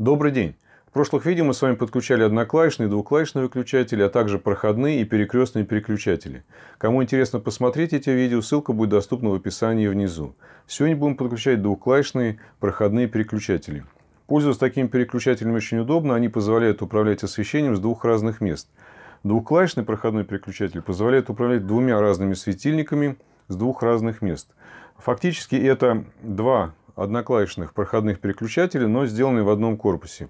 Добрый день! В прошлых видео мы с вами подключали одноклавишные, двуклавишные выключатели, а также проходные и перекрестные переключатели. Кому интересно посмотреть эти видео, ссылка будет доступна в описании внизу. Сегодня будем подключать двуклавишные проходные переключатели. Пользоваться такими переключателями очень удобно, они позволяют управлять освещением с двух разных мест. Двуклавишный проходной переключатель позволяет управлять двумя разными светильниками с двух разных мест. Фактически это два одноклавишных проходных переключателей, но сделанные в одном корпусе.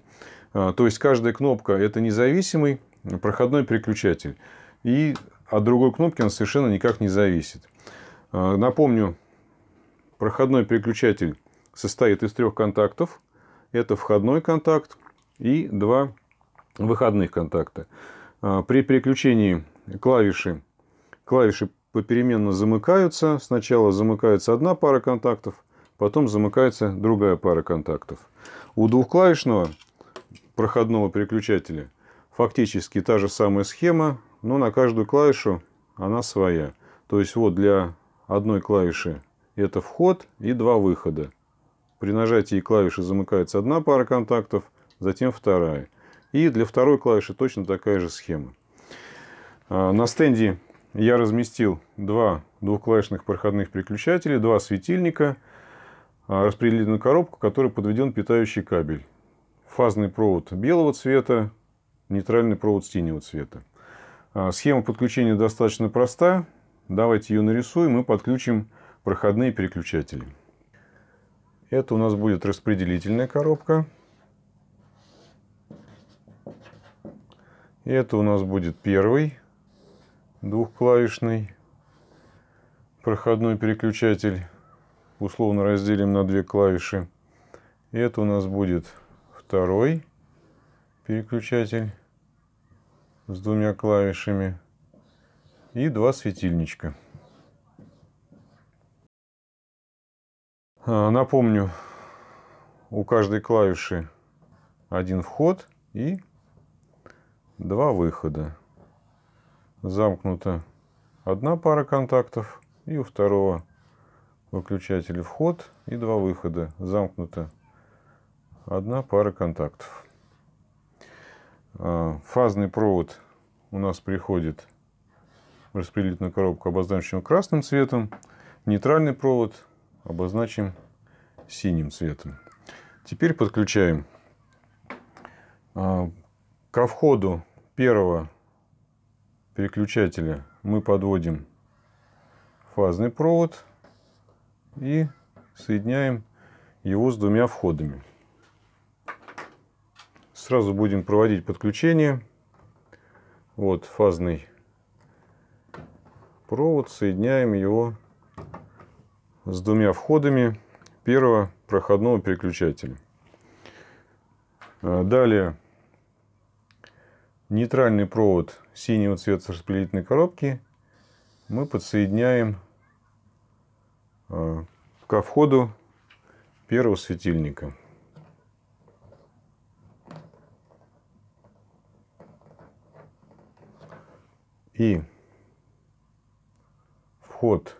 А, то есть каждая кнопка это независимый проходной переключатель. И от другой кнопки он совершенно никак не зависит. А, напомню, проходной переключатель состоит из трех контактов. Это входной контакт и два выходных контакта. А, при переключении клавиши, клавиши попеременно замыкаются. Сначала замыкается одна пара контактов, потом замыкается другая пара контактов. У двухклавишного проходного переключателя фактически та же самая схема, но на каждую клавишу она своя. То есть вот для одной клавиши это вход и два выхода. При нажатии клавиши замыкается одна пара контактов, затем вторая. И для второй клавиши точно такая же схема. А, на стенде я разместил два двухклавишных проходных переключателя, два светильника – а, распределительную коробку, к которой подведен питающий кабель. Фазный провод белого цвета, нейтральный провод синего цвета. А, схема подключения достаточно проста. Давайте ее нарисуем и подключим проходные переключатели. Это у нас будет распределительная коробка. Это у нас будет первый двухклавишный проходной переключатель условно разделим на две клавиши. И это у нас будет второй переключатель с двумя клавишами и два светильничка. А, напомню, у каждой клавиши один вход и два выхода. Замкнута одна пара контактов и у второго выключатели вход и два выхода. Замкнута одна пара контактов. А, фазный провод у нас приходит в распределительную коробку, обозначим красным цветом. Нейтральный провод обозначим синим цветом. Теперь подключаем а, ко входу первого переключателя мы подводим фазный провод и соединяем его с двумя входами. Сразу будем проводить подключение. Вот фазный провод, соединяем его с двумя входами первого проходного переключателя. Э, далее нейтральный провод синего цвета распределительной коробки мы подсоединяем а, ко входу первого светильника. И вход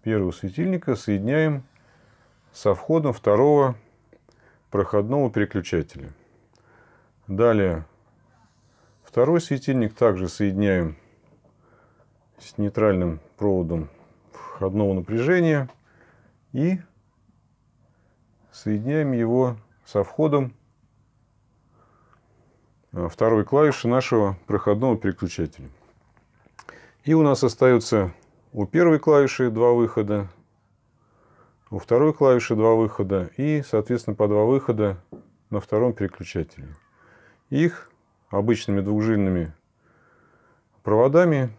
первого светильника соединяем со входом второго проходного переключателя. Далее второй светильник также соединяем с нейтральным проводом одного напряжения и соединяем его со входом э, второй клавиши нашего проходного переключателя. И у нас остаются у первой клавиши два выхода, у второй клавиши два выхода и, соответственно, по два выхода на втором переключателе. Их обычными двухжильными проводами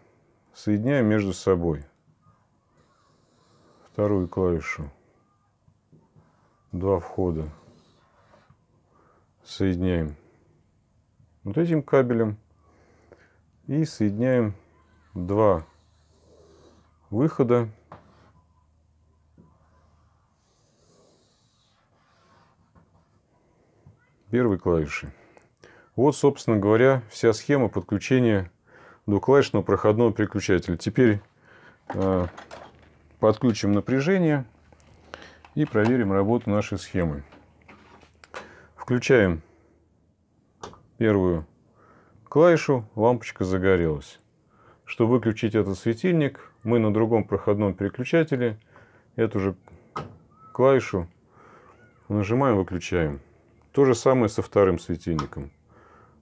соединяем между собой вторую клавишу. Два входа. Соединяем вот этим кабелем. И соединяем два выхода. Первой клавиши. Вот, собственно говоря, вся схема подключения двухклавишного проходного переключателя. Теперь э, подключим напряжение и проверим работу нашей схемы. Включаем первую клавишу, лампочка загорелась. Чтобы выключить этот светильник, мы на другом проходном переключателе эту же клавишу нажимаем, выключаем. То же самое со вторым светильником.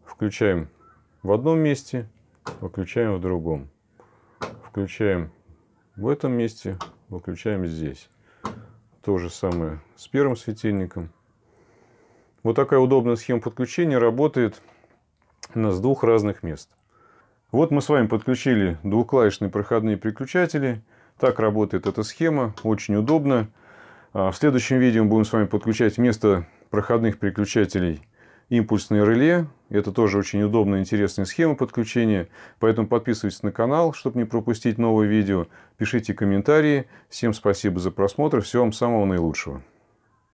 Включаем в одном месте, выключаем в другом. Включаем в этом месте, выключаем здесь. То же самое с первым светильником. Вот такая удобная схема подключения работает на с двух разных мест. Вот мы с вами подключили двухклавишные проходные переключатели. Так работает эта схема, очень удобно. А в следующем видео мы будем с вами подключать вместо проходных переключателей импульсное реле. Это тоже очень удобная, интересная схема подключения. Поэтому подписывайтесь на канал, чтобы не пропустить новые видео. Пишите комментарии. Всем спасибо за просмотр. Всего вам самого наилучшего.